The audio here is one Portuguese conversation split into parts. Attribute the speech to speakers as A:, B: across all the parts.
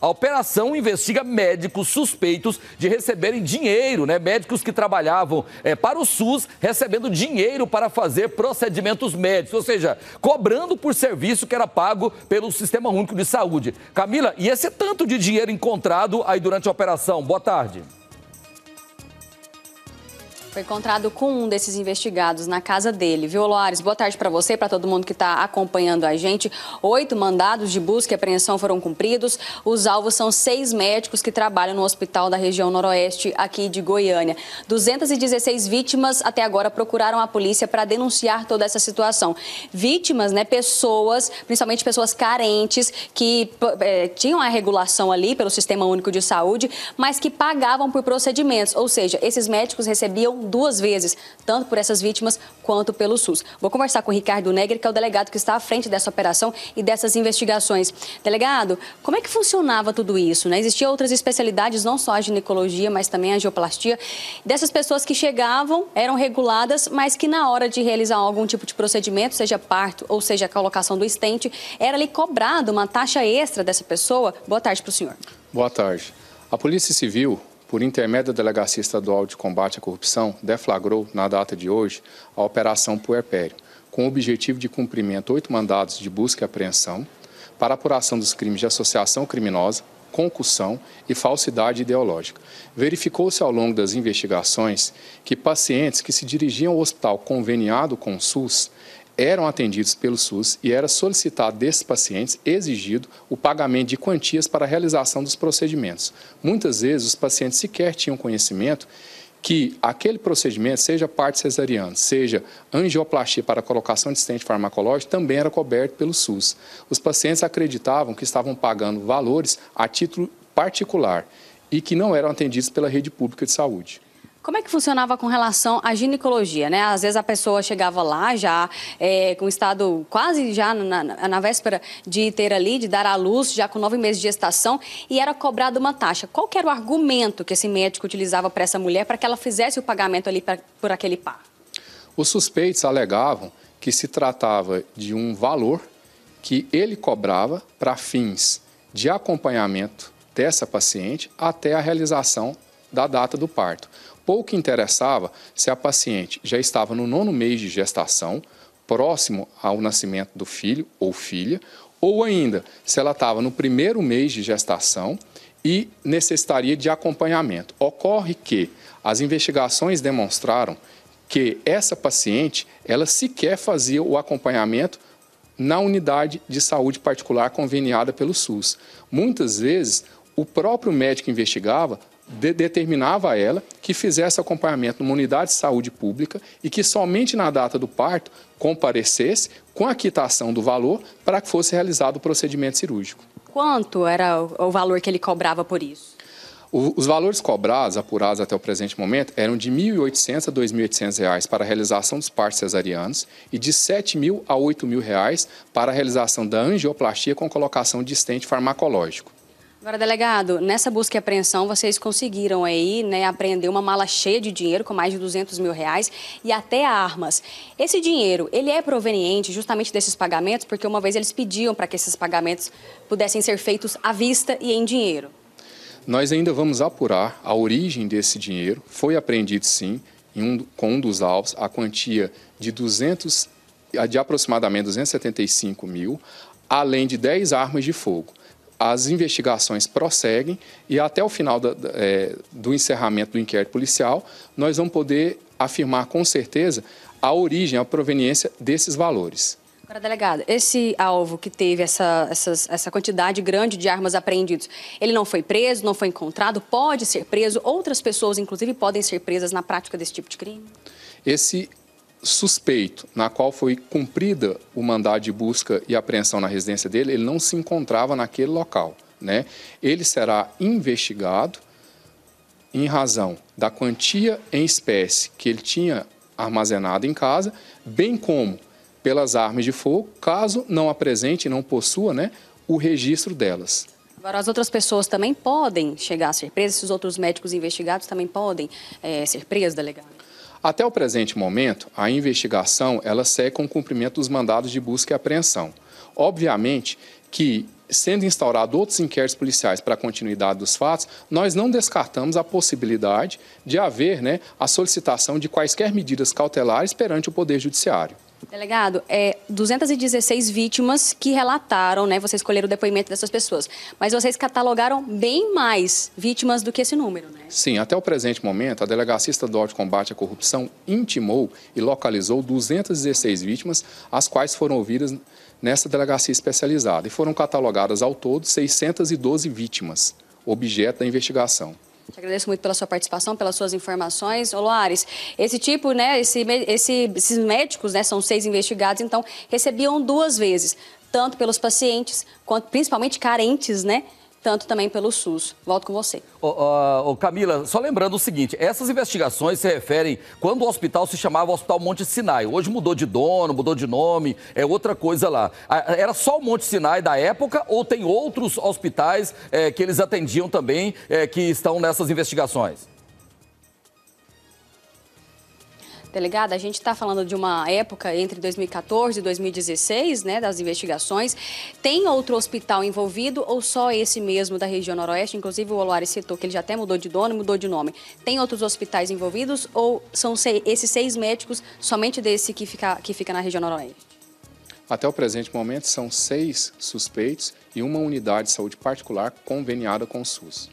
A: A operação investiga médicos suspeitos de receberem dinheiro, né? Médicos que trabalhavam é, para o SUS recebendo dinheiro para fazer procedimentos médicos, ou seja, cobrando por serviço que era pago pelo Sistema Único de Saúde. Camila, e esse tanto de dinheiro encontrado aí durante a operação? Boa tarde.
B: Foi encontrado com um desses investigados na casa dele. Viu, Loares? Boa tarde para você, para todo mundo que está acompanhando a gente. Oito mandados de busca e apreensão foram cumpridos. Os alvos são seis médicos que trabalham no hospital da região noroeste aqui de Goiânia. 216 vítimas até agora procuraram a polícia para denunciar toda essa situação. Vítimas, né, pessoas, principalmente pessoas carentes, que é, tinham a regulação ali pelo Sistema Único de Saúde, mas que pagavam por procedimentos. Ou seja, esses médicos recebiam duas vezes, tanto por essas vítimas quanto pelo SUS. Vou conversar com o Ricardo Negre, que é o delegado que está à frente dessa operação e dessas investigações. Delegado, como é que funcionava tudo isso? Né? Existiam outras especialidades, não só a ginecologia, mas também a geoplastia, dessas pessoas que chegavam, eram reguladas, mas que na hora de realizar algum tipo de procedimento, seja parto ou seja a colocação do estente, era lhe cobrado uma taxa extra dessa pessoa? Boa tarde para o senhor.
C: Boa tarde. A Polícia Civil, por intermédio da Delegacia Estadual de Combate à Corrupção, deflagrou, na data de hoje, a Operação Puerpério, com o objetivo de cumprimento oito mandados de busca e apreensão para apuração dos crimes de associação criminosa, concussão e falsidade ideológica. Verificou-se ao longo das investigações que pacientes que se dirigiam ao hospital conveniado com o SUS eram atendidos pelo SUS e era solicitado desses pacientes, exigido, o pagamento de quantias para a realização dos procedimentos. Muitas vezes, os pacientes sequer tinham conhecimento que aquele procedimento, seja parte cesariana, seja angioplastia para colocação de estente farmacológico, também era coberto pelo SUS. Os pacientes acreditavam que estavam pagando valores a título particular e que não eram atendidos pela rede pública de saúde.
B: Como é que funcionava com relação à ginecologia, né? Às vezes a pessoa chegava lá já é, com estado quase já na, na, véspera de ter ali, de dar à luz, já com nove meses de gestação, e era cobrada uma taxa. Qual era o argumento que esse médico utilizava para essa mulher para que ela fizesse o pagamento ali pra, por aquele par?
C: Os suspeitos alegavam que se tratava de um valor que ele cobrava para fins de acompanhamento dessa paciente até a realização da data do parto pouco interessava se a paciente já estava no nono mês de gestação, próximo ao nascimento do filho ou filha, ou ainda se ela estava no primeiro mês de gestação e necessitaria de acompanhamento. Ocorre que as investigações demonstraram que essa paciente, ela sequer fazia o acompanhamento na unidade de saúde particular conveniada pelo SUS. Muitas vezes, o próprio médico investigava de, determinava a ela que fizesse acompanhamento numa unidade de saúde pública e que somente na data do parto comparecesse com a quitação do valor para que fosse realizado o procedimento cirúrgico.
B: Quanto era o, valor que ele cobrava por isso?
C: os valores cobrados, apurados até o presente momento, eram de R$ 1.800 a R$ 2.800 para a realização dos partos cesarianos e de R$ 7.000 a R$ 8.000 para a realização da angioplastia com colocação de estente farmacológico.
B: Agora, delegado, nessa busca e apreensão, vocês conseguiram aí, né, apreender uma mala cheia de dinheiro, com mais de 200 mil reais, e até armas. Esse dinheiro, ele é proveniente justamente desses pagamentos, porque uma vez eles pediam para que esses pagamentos pudessem ser feitos à vista e em dinheiro.
C: Nós ainda vamos apurar a origem desse dinheiro. Foi apreendido, sim, um, com um dos alvos, a quantia de 200, de aproximadamente 275 mil, além de 10 armas de fogo as investigações prosseguem e até o final da, é, do encerramento do inquérito policial, nós vamos poder afirmar com certeza a origem, a proveniência desses valores.
B: Agora, delegado, esse alvo que teve essa, essa quantidade grande de armas apreendidas, ele não foi preso, não foi encontrado, pode ser preso, outras pessoas, inclusive, podem ser presas na prática desse tipo de crime?
C: Esse suspeito, na qual foi cumprida o mandado de busca e apreensão na residência dele, ele não se encontrava naquele local. Né? Ele será investigado em razão da quantia em espécie que ele tinha armazenado em casa, bem como pelas armas de fogo, caso não apresente, não possua né, o registro delas.
B: Agora, as outras pessoas também podem chegar a ser presas? Esses outros médicos investigados também podem é, ser presos, delegado?
C: Até o presente momento, a investigação ela segue com o cumprimento dos mandados de busca e apreensão. Obviamente que, sendo instaurados outros inquéritos policiais para a continuidade dos fatos, nós não descartamos a possibilidade de haver né, a solicitação de quaisquer medidas cautelares perante o Poder Judiciário.
B: Delegado, é, 216 vítimas que relataram, né? Vocês escolheram o depoimento dessas pessoas. Mas vocês catalogaram bem mais vítimas do que esse número, né?
C: Sim, até o presente momento, a Delegacia Estadual de Combate à Corrupção intimou e localizou 216 vítimas, as quais foram ouvidas nessa delegacia especializada. E foram catalogadas ao todo 612 vítimas, objeto da investigação.
B: Te agradeço muito pela sua participação, pelas suas informações. Ô, esse tipo, né, esse, esse, esses médicos, né, são seis investigados, então recebiam duas vezes, tanto pelos pacientes quanto principalmente carentes, né, tanto também pelo SUS. Volto com você.
A: Oh, oh, oh, Camila, só lembrando o seguinte: essas investigações se referem quando o hospital se chamava Hospital Monte Sinai. Hoje mudou de dono, mudou de nome, é outra coisa lá. Era só o Monte Sinai da época ou tem outros hospitais eh, que eles atendiam também eh, que estão nessas investigações?
B: Delegada, tá a gente está falando de uma época entre 2014 e 2016, né, das investigações. Tem outro hospital envolvido ou só esse mesmo da região noroeste? Inclusive, o Oluari citou que ele já até mudou de dono, mudou de nome. Tem outros hospitais envolvidos ou são seis, esses seis médicos somente desse que fica, que fica na região noroeste?
C: Até o presente momento, são seis suspeitos e uma unidade de saúde particular conveniada com o SUS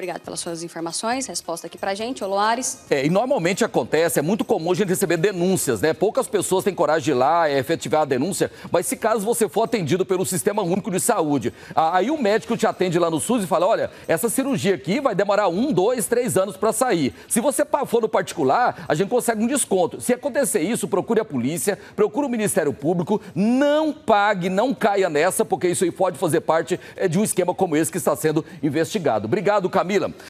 B: obrigada pelas suas informações. Resposta aqui pra gente, Oloares.
C: É, e normalmente
A: acontece, é muito comum a gente receber denúncias, né? Poucas pessoas têm coragem de ir lá, é, efetivar a denúncia, mas se caso você for atendido pelo Sistema Único de Saúde, aí o médico te atende lá no SUS e fala: olha, essa cirurgia aqui vai demorar um, dois, três anos para sair. Se você for no particular, a gente consegue um desconto. Se acontecer isso, procure a polícia, procure o Ministério Público, não pague, não caia nessa, porque isso aí pode fazer parte é, de um esquema como esse que está sendo investigado. Obrigado, Camila. Bila.